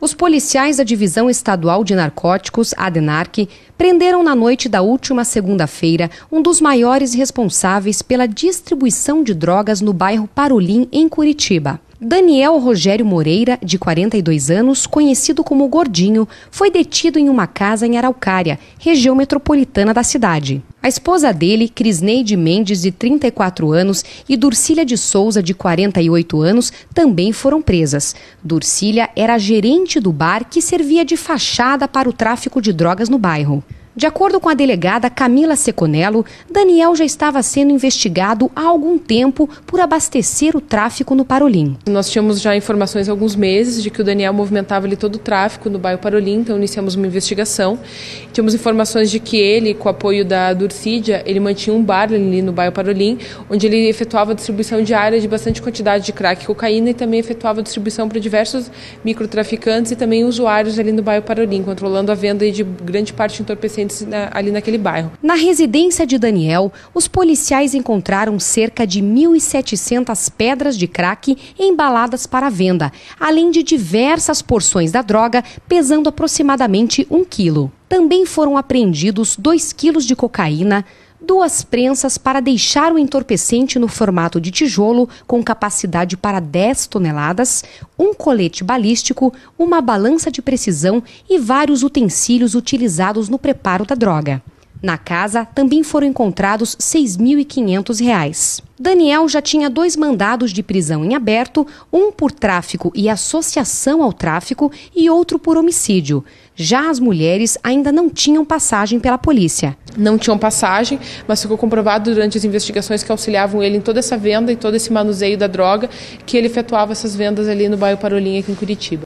Os policiais da Divisão Estadual de Narcóticos, ADNARC, prenderam na noite da última segunda-feira um dos maiores responsáveis pela distribuição de drogas no bairro Parolim, em Curitiba. Daniel Rogério Moreira, de 42 anos, conhecido como Gordinho, foi detido em uma casa em Araucária, região metropolitana da cidade. A esposa dele, Crisneide Mendes, de 34 anos, e Dursília de Souza, de 48 anos, também foram presas. Dursília era gerente do bar que servia de fachada para o tráfico de drogas no bairro. De acordo com a delegada Camila Seconello, Daniel já estava sendo investigado há algum tempo por abastecer o tráfico no Parolim. Nós tínhamos já informações há alguns meses de que o Daniel movimentava ali todo o tráfico no bairro Parolim, então iniciamos uma investigação. Tínhamos informações de que ele, com o apoio da Durcídia, ele mantinha um bar ali no bairro Parolim, onde ele efetuava distribuição diária de bastante quantidade de crack e cocaína e também efetuava distribuição para diversos microtraficantes e também usuários ali no bairro Parolim, controlando a venda de grande parte de entorpecentes na, ali naquele bairro. Na residência de Daniel, os policiais encontraram cerca de 1.700 pedras de crack embaladas para venda, além de diversas porções da droga pesando aproximadamente um quilo. Também foram apreendidos 2 quilos de cocaína, duas prensas para deixar o entorpecente no formato de tijolo com capacidade para 10 toneladas, um colete balístico, uma balança de precisão e vários utensílios utilizados no preparo da droga. Na casa também foram encontrados R$ 6.500. Daniel já tinha dois mandados de prisão em aberto, um por tráfico e associação ao tráfico e outro por homicídio. Já as mulheres ainda não tinham passagem pela polícia. Não tinham passagem, mas ficou comprovado durante as investigações que auxiliavam ele em toda essa venda e todo esse manuseio da droga que ele efetuava essas vendas ali no bairro Parolinha, aqui em Curitiba.